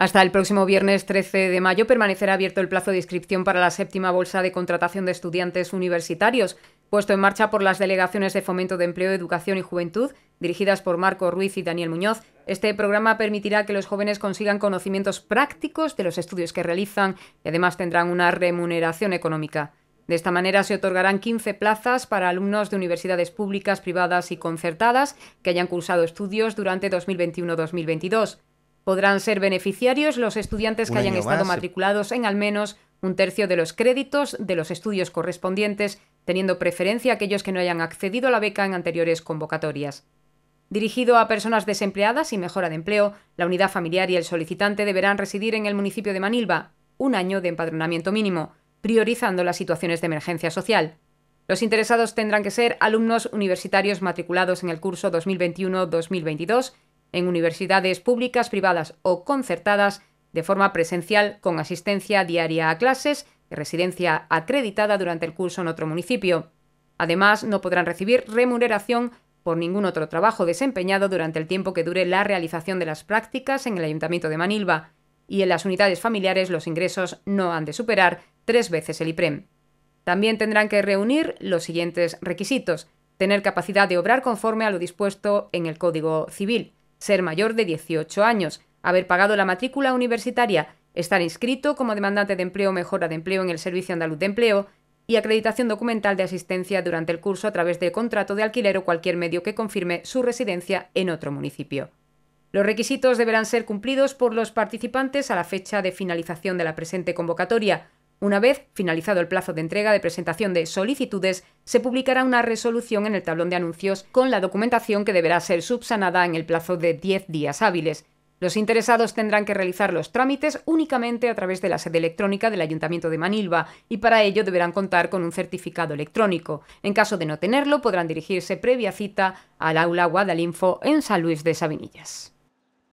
Hasta el próximo viernes 13 de mayo permanecerá abierto el plazo de inscripción para la séptima bolsa de contratación de estudiantes universitarios, puesto en marcha por las delegaciones de Fomento de Empleo, Educación y Juventud, dirigidas por Marco Ruiz y Daniel Muñoz. Este programa permitirá que los jóvenes consigan conocimientos prácticos de los estudios que realizan y además tendrán una remuneración económica. De esta manera se otorgarán 15 plazas para alumnos de universidades públicas, privadas y concertadas que hayan cursado estudios durante 2021-2022. Podrán ser beneficiarios los estudiantes que hayan estado matriculados en al menos un tercio de los créditos de los estudios correspondientes, teniendo preferencia aquellos que no hayan accedido a la beca en anteriores convocatorias. Dirigido a personas desempleadas y mejora de empleo, la unidad familiar y el solicitante deberán residir en el municipio de Manilva, un año de empadronamiento mínimo, priorizando las situaciones de emergencia social. Los interesados tendrán que ser alumnos universitarios matriculados en el curso 2021-2022 en universidades públicas, privadas o concertadas de forma presencial con asistencia diaria a clases y residencia acreditada durante el curso en otro municipio. Además, no podrán recibir remuneración por ningún otro trabajo desempeñado durante el tiempo que dure la realización de las prácticas en el Ayuntamiento de Manilva, y en las unidades familiares los ingresos no han de superar tres veces el IPREM. También tendrán que reunir los siguientes requisitos, tener capacidad de obrar conforme a lo dispuesto en el Código Civil, ser mayor de 18 años, haber pagado la matrícula universitaria, estar inscrito como demandante de empleo o mejora de empleo en el Servicio Andaluz de Empleo y acreditación documental de asistencia durante el curso a través de contrato de alquiler o cualquier medio que confirme su residencia en otro municipio. Los requisitos deberán ser cumplidos por los participantes a la fecha de finalización de la presente convocatoria, una vez finalizado el plazo de entrega de presentación de solicitudes, se publicará una resolución en el tablón de anuncios con la documentación que deberá ser subsanada en el plazo de 10 días hábiles. Los interesados tendrán que realizar los trámites únicamente a través de la sede electrónica del Ayuntamiento de Manilva y para ello deberán contar con un certificado electrónico. En caso de no tenerlo, podrán dirigirse previa cita al aula Guadalinfo en San Luis de Sabinillas.